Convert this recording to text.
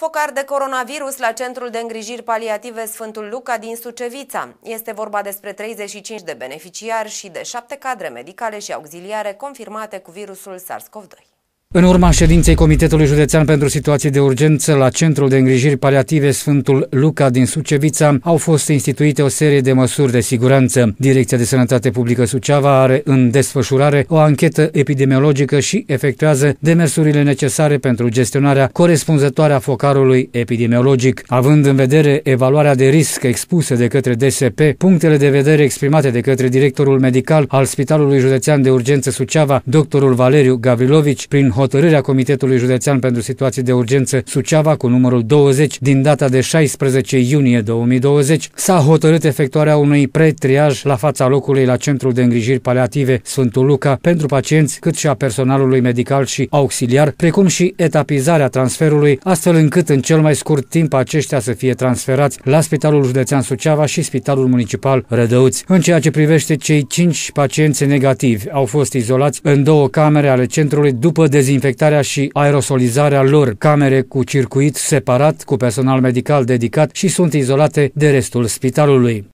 Focar de coronavirus la Centrul de Îngrijiri Paliative Sfântul Luca din Sucevița. Este vorba despre 35 de beneficiari și de 7 cadre medicale și auxiliare confirmate cu virusul SARS-CoV-2. În urma ședinței Comitetului Județean pentru Situații de Urgență la Centrul de Îngrijiri Paliative Sfântul Luca din Sucevița au fost instituite o serie de măsuri de siguranță. Direcția de Sănătate Publică Suceava are în desfășurare o anchetă epidemiologică și efectuează demersurile necesare pentru gestionarea corespunzătoare a focarului epidemiologic. Având în vedere evaluarea de risc expuse de către DSP, punctele de vedere exprimate de către directorul medical al Spitalului Județean de Urgență Suceava, doctorul Valeriu Gavrilovici, prin hotărârea Comitetului Județean pentru Situații de Urgență Suceava cu numărul 20 din data de 16 iunie 2020 s-a hotărât efectuarea unui pretriaj la fața locului la Centrul de Îngrijiri Paliative Sfântul Luca pentru pacienți cât și a personalului medical și auxiliar, precum și etapizarea transferului, astfel încât în cel mai scurt timp aceștia să fie transferați la Spitalul Județean Suceava și Spitalul Municipal Rădăuți. În ceea ce privește cei 5 pacienți negativi, au fost izolați în două camere ale centrului după dezinfecție dezinfectarea și aerosolizarea lor, camere cu circuit separat, cu personal medical dedicat și sunt izolate de restul spitalului.